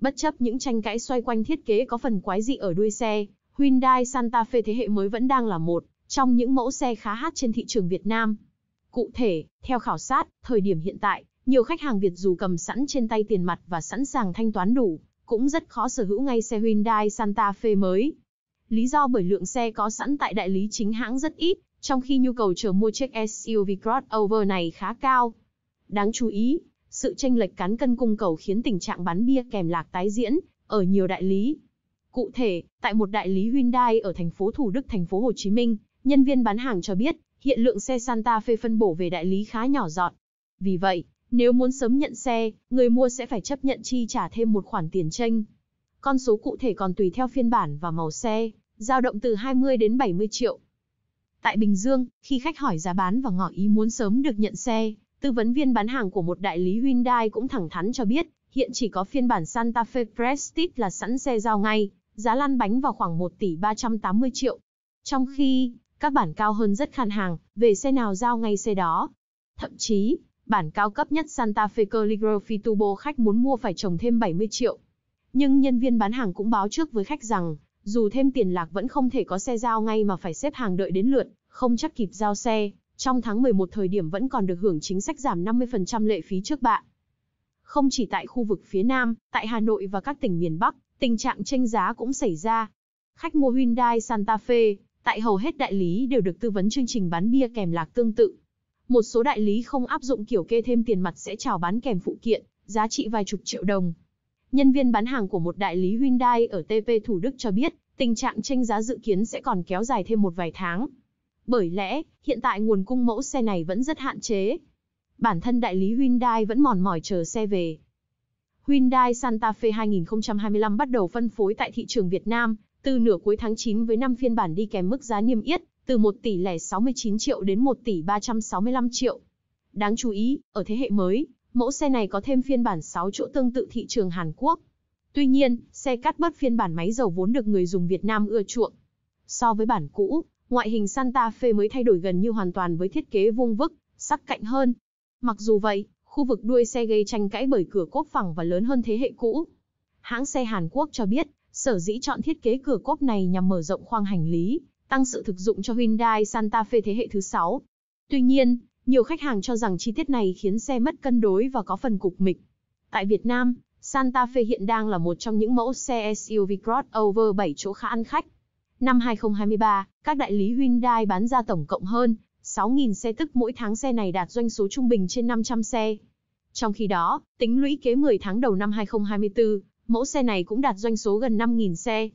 Bất chấp những tranh cãi xoay quanh thiết kế có phần quái dị ở đuôi xe, Hyundai Santa Fe thế hệ mới vẫn đang là một trong những mẫu xe khá hot trên thị trường Việt Nam. Cụ thể, theo khảo sát, thời điểm hiện tại, nhiều khách hàng Việt dù cầm sẵn trên tay tiền mặt và sẵn sàng thanh toán đủ, cũng rất khó sở hữu ngay xe Hyundai Santa Fe mới. Lý do bởi lượng xe có sẵn tại đại lý chính hãng rất ít, trong khi nhu cầu chờ mua chiếc SUV crossover này khá cao. Đáng chú ý, sự tranh lệch cán cân cung cầu khiến tình trạng bán bia kèm lạc tái diễn ở nhiều đại lý. Cụ thể, tại một đại lý Hyundai ở thành phố Thủ Đức, thành phố Hồ Chí Minh, nhân viên bán hàng cho biết, hiện lượng xe Santa Fe phân bổ về đại lý khá nhỏ giọt. Vì vậy, nếu muốn sớm nhận xe, người mua sẽ phải chấp nhận chi trả thêm một khoản tiền tranh. Con số cụ thể còn tùy theo phiên bản và màu xe, dao động từ 20 đến 70 triệu. Tại Bình Dương, khi khách hỏi giá bán và ngỏ ý muốn sớm được nhận xe, Tư vấn viên bán hàng của một đại lý Hyundai cũng thẳng thắn cho biết, hiện chỉ có phiên bản Santa Fe Prestige là sẵn xe giao ngay, giá lăn bánh vào khoảng 1 tỷ 380 triệu. Trong khi, các bản cao hơn rất khan hàng, về xe nào giao ngay xe đó. Thậm chí, bản cao cấp nhất Santa Fe Calligraphy Turbo khách muốn mua phải trồng thêm 70 triệu. Nhưng nhân viên bán hàng cũng báo trước với khách rằng, dù thêm tiền lạc vẫn không thể có xe giao ngay mà phải xếp hàng đợi đến lượt, không chắc kịp giao xe, trong tháng 11 thời điểm vẫn còn được hưởng chính sách giảm 50% lệ phí trước bạ. Không chỉ tại khu vực phía Nam, tại Hà Nội và các tỉnh miền Bắc, tình trạng tranh giá cũng xảy ra. Khách mua Hyundai Santa Fe, tại hầu hết đại lý đều được tư vấn chương trình bán bia kèm lạc tương tự. Một số đại lý không áp dụng kiểu kê thêm tiền mặt sẽ chào bán kèm phụ kiện, giá trị vài chục triệu đồng. Nhân viên bán hàng của một đại lý Hyundai ở TP Thủ Đức cho biết, tình trạng tranh giá dự kiến sẽ còn kéo dài thêm một vài tháng. Bởi lẽ, hiện tại nguồn cung mẫu xe này vẫn rất hạn chế. Bản thân đại lý Hyundai vẫn mòn mỏi chờ xe về. Hyundai Santa Fe 2025 bắt đầu phân phối tại thị trường Việt Nam, từ nửa cuối tháng 9 với 5 phiên bản đi kèm mức giá niêm yết, từ 1 tỷ lẻ 69 triệu đến 1 tỷ 365 triệu. Đáng chú ý, ở thế hệ mới, mẫu xe này có thêm phiên bản 6 chỗ tương tự thị trường Hàn Quốc. Tuy nhiên, xe cắt bớt phiên bản máy dầu vốn được người dùng Việt Nam ưa chuộng. So với bản cũ, ngoại hình Santa Fe mới thay đổi gần như hoàn toàn với thiết kế vuông vức, sắc cạnh hơn. Mặc dù vậy, khu vực đuôi xe gây tranh cãi bởi cửa cốp phẳng và lớn hơn thế hệ cũ. Hãng xe Hàn Quốc cho biết, sở dĩ chọn thiết kế cửa cốp này nhằm mở rộng khoang hành lý, tăng sự thực dụng cho Hyundai Santa Fe thế hệ thứ 6. Tuy nhiên, nhiều khách hàng cho rằng chi tiết này khiến xe mất cân đối và có phần cục mịch. Tại Việt Nam, Santa Fe hiện đang là một trong những mẫu xe SUV crossover 7 chỗ khá ăn khách. Năm 2023, các đại lý Hyundai bán ra tổng cộng hơn 6.000 xe tức mỗi tháng xe này đạt doanh số trung bình trên 500 xe. Trong khi đó, tính lũy kế 10 tháng đầu năm 2024, mẫu xe này cũng đạt doanh số gần 5.000 xe,